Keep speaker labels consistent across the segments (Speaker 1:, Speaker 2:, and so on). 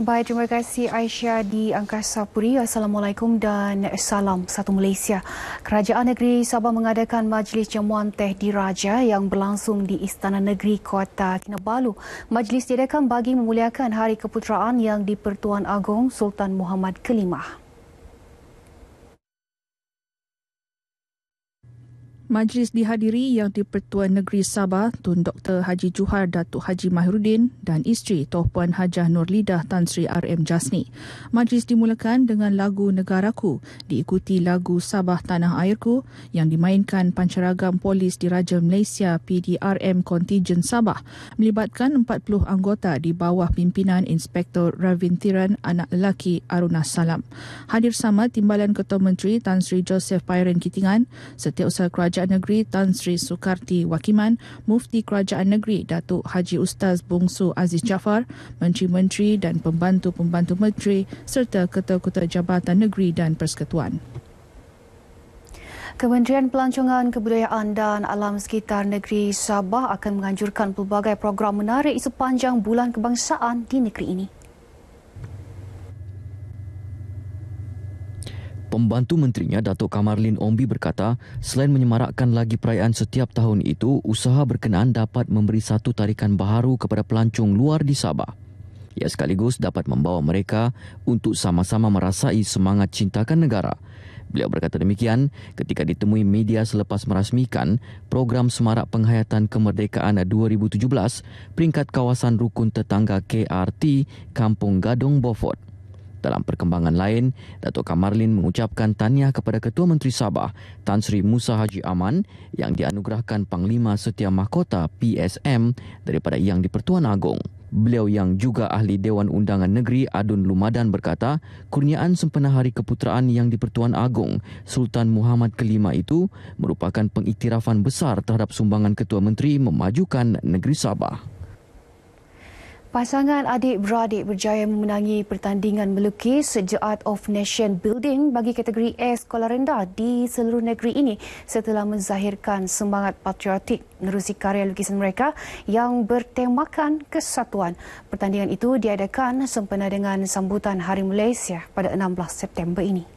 Speaker 1: Baik, terima kasih Aisyah di Angkasa Puri. Assalamualaikum dan salam satu Malaysia. Kerajaan Negeri Sabah mengadakan Majlis Jamuan Teh di Raja yang berlangsung di Istana Negeri Kota Kinabalu. Majlis diadakan bagi memuliakan Hari Keputeraan yang di Pertuan Agong Sultan Muhammad Kelimah. Majlis dihadiri Yang di-Pertuan Negeri Sabah Tun Dr. Haji Juhar Datuk Haji Mahirudin dan isteri Toh Puan Hajah Nur Tan Sri RM Jasni. Majlis dimulakan dengan lagu Negaraku diikuti lagu Sabah Tanah Airku yang dimainkan pancaragam polis diraja Malaysia PDRM Contingen Sabah melibatkan 40 anggota di bawah pimpinan Inspektor Ravin Tiran anak lelaki Aruna Salam. Hadir sama Timbalan Ketua Menteri Tan Sri Joseph Pairan Kitingan, Setiausaha Kerajaan Kerajaan Negeri Tan Sri Sukarti Wakiman, Mufti Kerajaan Negeri Datuk Haji Ustaz Bungsu Aziz Jafar, Menteri-Menteri dan Pembantu-Pembantu Menteri serta Ketua-Ketua Jabatan Negeri dan Persekutuan. Kementerian Pelancongan Kebudayaan dan Alam Sekitar Negeri Sabah akan menganjurkan pelbagai program menarik sepanjang bulan kebangsaan di negeri ini.
Speaker 2: Pembantu menterinya Datuk Kamarlin Ombi berkata, selain menyemarakkan lagi perayaan setiap tahun itu, usaha berkenaan dapat memberi satu tarikan baharu kepada pelancong luar di Sabah. Ia sekaligus dapat membawa mereka untuk sama-sama merasai semangat cintakan negara. Beliau berkata demikian ketika ditemui media selepas merasmikan program Semarak Penghayatan Kemerdekaan 2017 peringkat kawasan rukun tetangga KRT Kampung Gadong, Beaufort. Dalam perkembangan lain, Datuk Kamarlin mengucapkan taniah kepada Ketua Menteri Sabah, Tan Sri Musa Haji Aman yang dianugerahkan Panglima Setia Mahkota PSM daripada Yang di-Pertuan Agong. Beliau yang juga ahli Dewan Undangan Negeri Adun Lumadan berkata, kurniaan sempena Hari Keputeraan yang di-Pertuan Agong Sultan Muhammad V itu merupakan pengiktirafan besar terhadap sumbangan Ketua Menteri memajukan negeri Sabah.
Speaker 1: Pasangan adik-beradik berjaya memenangi pertandingan melukis The Art of Nation Building bagi kategori A Sekolah Rendah di seluruh negeri ini setelah menzahirkan semangat patriotik menerusi karya lukisan mereka yang bertemakan kesatuan. Pertandingan itu diadakan sempena dengan sambutan Hari Malaysia pada 16 September ini.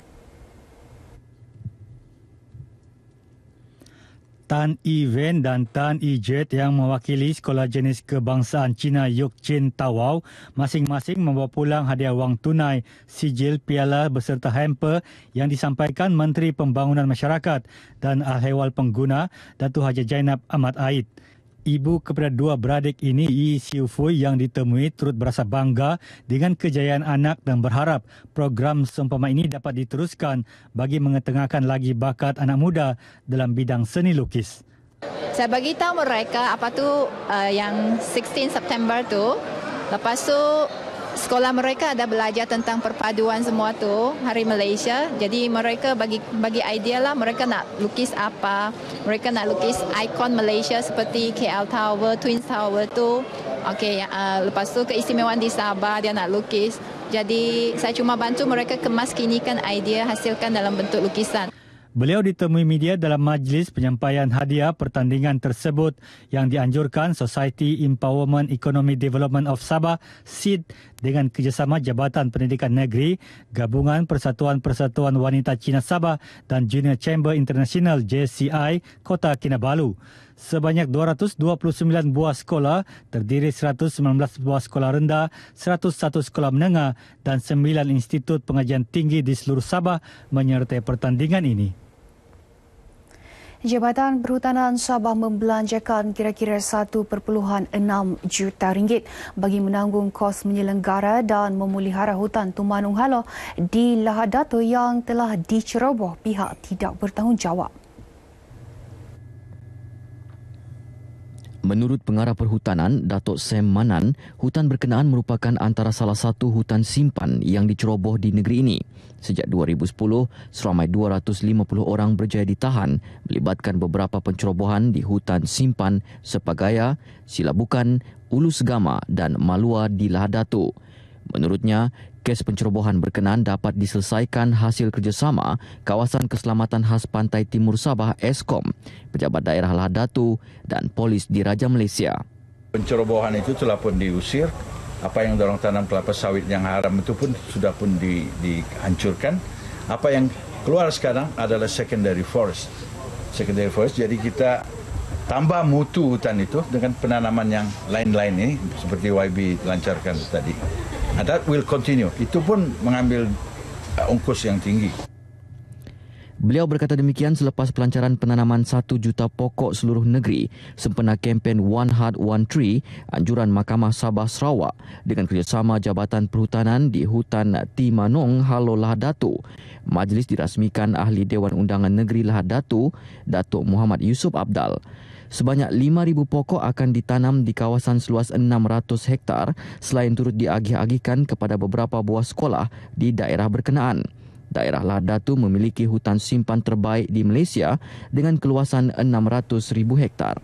Speaker 3: Tan Yi dan Tan Yi yang mewakili sekolah jenis kebangsaan China Yuk Chin Tawau masing-masing membawa pulang hadiah wang tunai, sijil, piala beserta hamper yang disampaikan Menteri Pembangunan Masyarakat dan Ahliwal Pengguna Datu Haji Jainab Ahmad Aid ibu kepada dua beradik ini, Yi Xiu Fui yang ditemui turut berasa bangga dengan kejayaan anak dan berharap program seumpama ini dapat diteruskan bagi mengetengahkan lagi bakat anak muda dalam bidang seni lukis.
Speaker 1: Saya bagi tahu mereka apa tu uh, yang 16 September tu. Lepas tu sekolah mereka ada belajar tentang perpaduan semua tu hari Malaysia jadi mereka bagi bagi idea lah mereka nak lukis apa mereka nak lukis ikon Malaysia seperti KL Tower Twin Tower tu okey uh, lepas tu keistimewaan di Sabah dia nak lukis jadi saya cuma bantu mereka kemas kinikan idea hasilkan dalam bentuk lukisan
Speaker 3: Beliau ditemui media dalam majlis penyampaian hadiah pertandingan tersebut yang dianjurkan Society Empowerment Economy Development of Sabah SID dengan kerjasama Jabatan Pendidikan Negeri, Gabungan Persatuan-Persatuan Wanita Cina Sabah dan Junior Chamber International JCI Kota Kinabalu. Sebanyak 229 buah sekolah terdiri 119 buah sekolah rendah, 101 sekolah menengah dan 9 institut pengajian tinggi di seluruh Sabah menyertai pertandingan ini.
Speaker 1: Jabatan Perhutanan Sabah membelanjakan kira-kira 1.6 juta ringgit bagi menanggung kos menyelenggara dan memulihara hutan Tumanung Halo di Lahad Dato yang telah diceroboh pihak tidak bertanggungjawab.
Speaker 2: Menurut pengarah perhutanan Datuk Sam Manan, hutan berkenaan merupakan antara salah satu hutan simpan yang diceroboh di negeri ini. Sejak 2010, seramai 250 orang berjaya ditahan melibatkan beberapa pencerobohan di hutan simpan Sepagaya, Silabukan, Ulu Segama dan Malua di Lahadatu. Datuk. Menurutnya, kes pencerobohan berkenan dapat diselesaikan hasil kerjasama Kawasan Keselamatan Khas Pantai Timur Sabah ESKOM, pejabat daerah Lahadatu, dan polis di Raja Malaysia.
Speaker 3: Pencerobohan itu telah pun diusir, apa yang dorong tanam kelapa sawit yang haram itu pun sudah pun di, dihancurkan. Apa yang keluar sekarang adalah secondary forest. Secondary forest, jadi kita tambah mutu hutan itu dengan penanaman yang lain-lain ini seperti YB lancarkan tadi. And ah, that will continue. Itu pun mengambil uh, ongkos yang tinggi.
Speaker 2: Beliau berkata demikian selepas pelancaran penanaman 1 juta pokok seluruh negeri sempena kempen One Heart One Tree anjuran Mahkamah Sabah Sarawak dengan kerjasama Jabatan Perhutanan di Hutan Timanong Halo Lahad Datu. Majlis dirasmikan Ahli Dewan Undangan Negeri Lahad Datu, Datuk Muhammad Yusuf Abdal sebanyak 5,000 pokok akan ditanam di kawasan seluas 600 hektar selain turut diagih-agihkan kepada beberapa buah sekolah di daerah berkenaan. Daerah Ladatu memiliki hutan simpan terbaik di Malaysia dengan keluasan 600,000 hektar.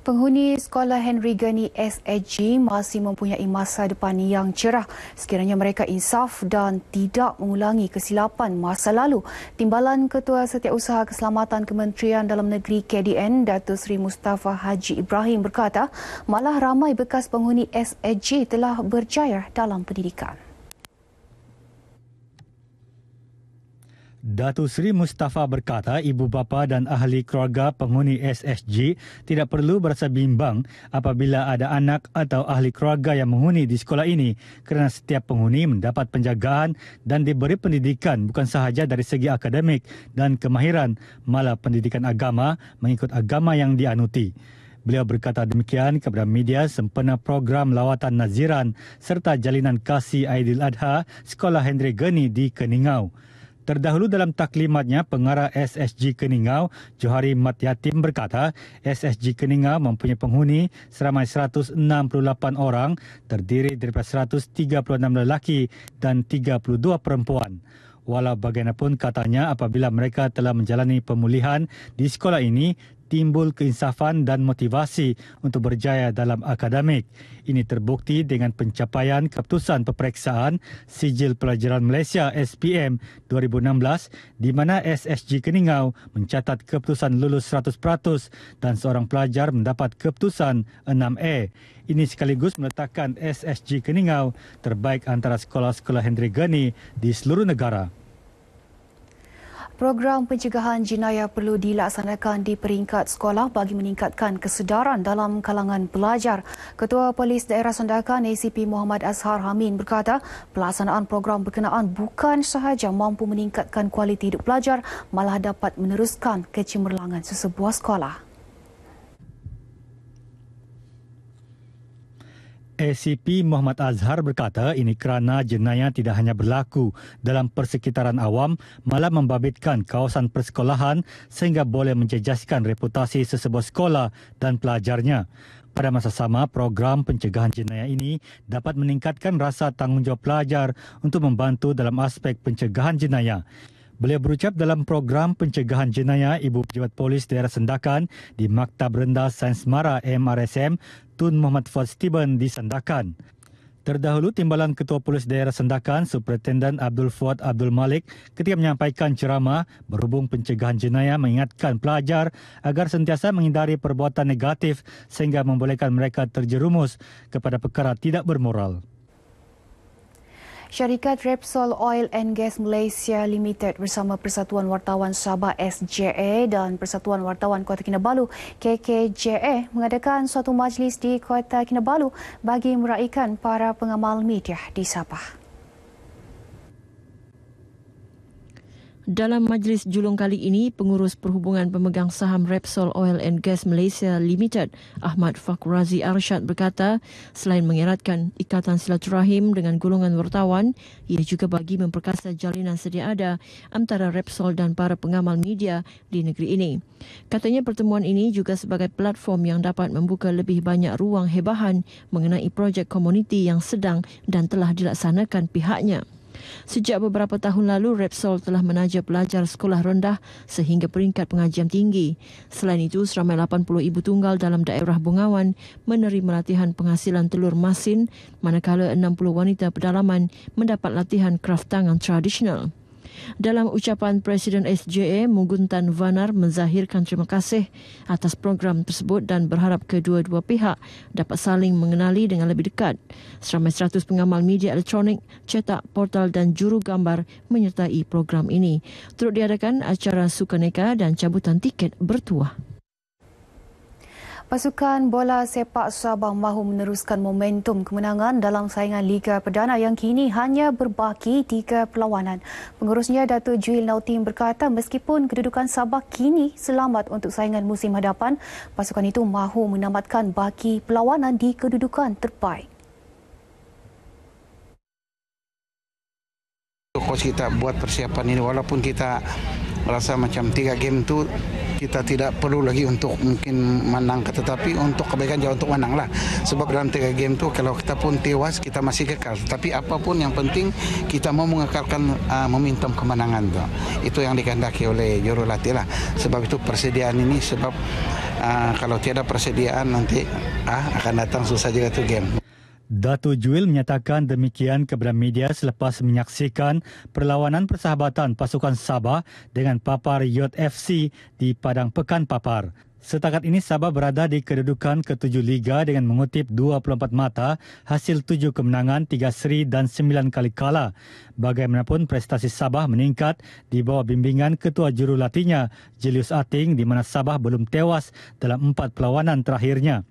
Speaker 1: Penghuni sekolah Henry Gani SSG masih mempunyai masa depan yang cerah sekiranya mereka insaf dan tidak mengulangi kesilapan masa lalu. Timbalan Ketua Setiausaha Keselamatan Kementerian Dalam Negeri KDN, Datuk Seri Mustafa Haji Ibrahim berkata, malah ramai bekas penghuni SSG telah berjaya dalam pendidikan.
Speaker 3: Datu Sri Mustafa berkata ibu bapa dan ahli keluarga penghuni SSG tidak perlu berasa bimbang apabila ada anak atau ahli keluarga yang menghuni di sekolah ini kerana setiap penghuni mendapat penjagaan dan diberi pendidikan bukan sahaja dari segi akademik dan kemahiran malah pendidikan agama mengikut agama yang dianuti. Beliau berkata demikian kepada media sempena program lawatan Naziran serta jalinan kasih Aidil Adha Sekolah Hendri Geni di Keningau. Terdahulu dalam taklimatnya, pengarah SSG Keningau, Johari Mat Yatim berkata, SSG Keningau mempunyai penghuni seramai 168 orang terdiri daripada 136 lelaki dan 32 perempuan. Walau bagaimanapun katanya apabila mereka telah menjalani pemulihan di sekolah ini, timbul keinsafan dan motivasi untuk berjaya dalam akademik. Ini terbukti dengan pencapaian keputusan peperiksaan Sijil Pelajaran Malaysia SPM 2016 di mana SSG Keningau mencatat keputusan lulus 100% dan seorang pelajar mendapat keputusan 6A. Ini sekaligus meletakkan SSG Keningau terbaik antara sekolah-sekolah Hendrik Geni di seluruh negara.
Speaker 1: Program pencegahan jenayah perlu dilaksanakan di peringkat sekolah bagi meningkatkan kesedaran dalam kalangan pelajar. Ketua Polis Daerah Sandakan ACP Muhammad Azhar Hamin berkata, pelaksanaan program berkenaan bukan sahaja mampu meningkatkan kualiti hidup pelajar, malah dapat meneruskan kecemerlangan sesebuah sekolah.
Speaker 3: ACP Muhammad Azhar berkata ini kerana jenayah tidak hanya berlaku dalam persekitaran awam malah membabitkan kawasan persekolahan sehingga boleh menjejaskan reputasi sesebuah sekolah dan pelajarnya. Pada masa sama, program pencegahan jenayah ini dapat meningkatkan rasa tanggungjawab pelajar untuk membantu dalam aspek pencegahan jenayah. Beliau berucap dalam program pencegahan jenayah Ibu Pejabat Polis Daerah Sendakan di Maktab Rendah Sains Mara MRSM Tun Muhammad Fad Steven di Sendakan. Terdahulu timbalan Ketua Polis Daerah Sendakan Superintendent Abdul Fuad Abdul Malik ketika menyampaikan ceramah berhubung pencegahan jenayah mengingatkan pelajar agar sentiasa menghindari perbuatan negatif sehingga membolehkan mereka terjerumus kepada perkara tidak bermoral.
Speaker 1: Syarikat Repsol Oil and Gas Malaysia Limited bersama Persatuan Wartawan Sabah SJA dan Persatuan Wartawan Kota Kinabalu KKJA mengadakan suatu majlis di Kota Kinabalu bagi meraihkan para pengamal media di Sabah.
Speaker 4: Dalam majlis julung kali ini, pengurus perhubungan pemegang saham Repsol Oil and Gas Malaysia Limited, Ahmad Fakrazi Arshad berkata, selain mengeratkan ikatan silaturahim dengan golongan wartawan, ia juga bagi memperkasa jalinan sedia ada antara Repsol dan para pengamal media di negeri ini. Katanya pertemuan ini juga sebagai platform yang dapat membuka lebih banyak ruang hebahan mengenai projek komuniti yang sedang dan telah dilaksanakan pihaknya. Sejak beberapa tahun lalu, Repsol telah menaja pelajar sekolah rendah sehingga peringkat pengajian tinggi. Selain itu, seramai 80 ibu tunggal dalam daerah Bungawan menerima latihan penghasilan telur masin, manakala 60 wanita pedalaman mendapat latihan kraft tangan tradisional. Dalam ucapan Presiden SJA, Mugun Vanar menzahirkan terima kasih atas program tersebut dan berharap kedua-dua pihak dapat saling mengenali dengan lebih dekat. Seramai 100 pengamal media elektronik, cetak, portal dan juru gambar menyertai program ini. Turut diadakan acara sukaneka dan cabutan tiket bertuah.
Speaker 1: Pasukan bola sepak Sabah mahu meneruskan momentum kemenangan dalam saingan Liga Perdana yang kini hanya berbaki tiga perlawanan. Pengurusnya Datuk Juil Nautim berkata meskipun kedudukan Sabah kini selamat untuk saingan musim hadapan, pasukan itu mahu menamatkan baki perlawanan di kedudukan terbaik.
Speaker 3: Coach kita buat persiapan ini walaupun kita merasa macam tiga game itu kita tidak perlu lagi untuk mungkin menang tetapi untuk kebaikan jauh untuk menang lah sebab dalam tiga game tu kalau kita pun tewas kita masih kekal tapi apapun yang penting kita mau mengekalkan uh, ah, momentum kemenangan tu itu yang dikandaki oleh jurulatih lah sebab itu persediaan ini sebab uh, kalau tiada persediaan nanti uh, akan datang susah juga tu game Datu Juil menyatakan demikian kepada media selepas menyaksikan perlawanan persahabatan pasukan Sabah dengan Papar Yacht FC di Padang Pekan Papar. Setakat ini Sabah berada di kedudukan ketujuh liga dengan mengutip 24 mata hasil tujuh kemenangan, tiga seri dan sembilan kali kalah. Bagaimanapun prestasi Sabah meningkat di bawah bimbingan ketua jurulatihnya Julius Ating di mana Sabah belum tewas dalam empat perlawanan terakhirnya.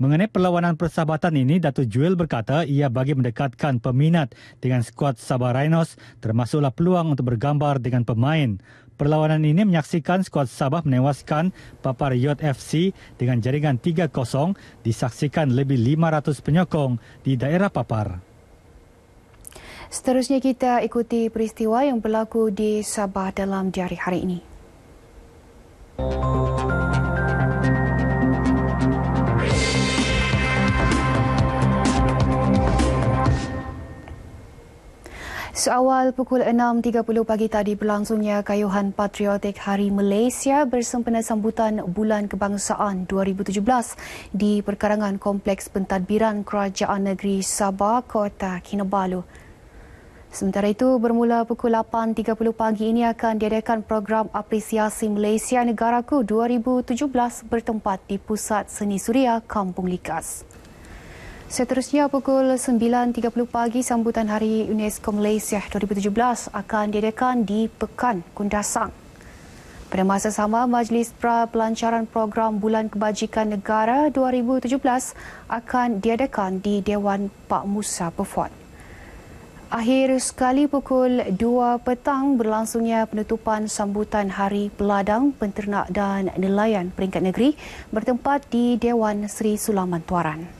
Speaker 3: Mengenai perlawanan persahabatan ini, Datuk Jewel berkata ia bagi mendekatkan peminat dengan skuad Sabah Rhinos termasuklah peluang untuk bergambar dengan pemain. Perlawanan ini menyaksikan skuad Sabah menewaskan Papar Yacht FC dengan jaringan 3-0 disaksikan lebih 500 penyokong di daerah Papar.
Speaker 1: Seterusnya kita ikuti peristiwa yang berlaku di Sabah dalam diari hari ini. Oh. Seawal pukul 6.30 pagi tadi berlangsungnya Kayuhan Patriotik Hari Malaysia bersempena sambutan Bulan Kebangsaan 2017 di perkarangan Kompleks Pentadbiran Kerajaan Negeri Sabah, Kota Kinabalu. Sementara itu, bermula pukul 8.30 pagi ini akan diadakan program apresiasi Malaysia Negaraku 2017 bertempat di Pusat Seni Suria Kampung Likas. Seterusnya pukul 9.30 pagi sambutan Hari UNESCO Malaysia 2017 akan diadakan di Pekan Kundasang. Pada masa sama, Majlis Pra-Pelancaran Program Bulan Kebajikan Negara 2017 akan diadakan di Dewan Pak Musa Pefuat. Akhir sekali pukul 2 petang berlangsungnya penutupan sambutan Hari Peladang, Penternak dan Nelayan Peringkat Negeri bertempat di Dewan Seri Sulaman Tuaran.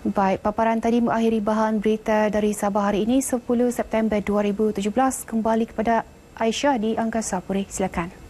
Speaker 1: Baik, paparan tadi mengakhiri bahan berita dari Sabah hari ini 10 September 2017 kembali kepada Aisyah di Angkasa Puri. Silakan.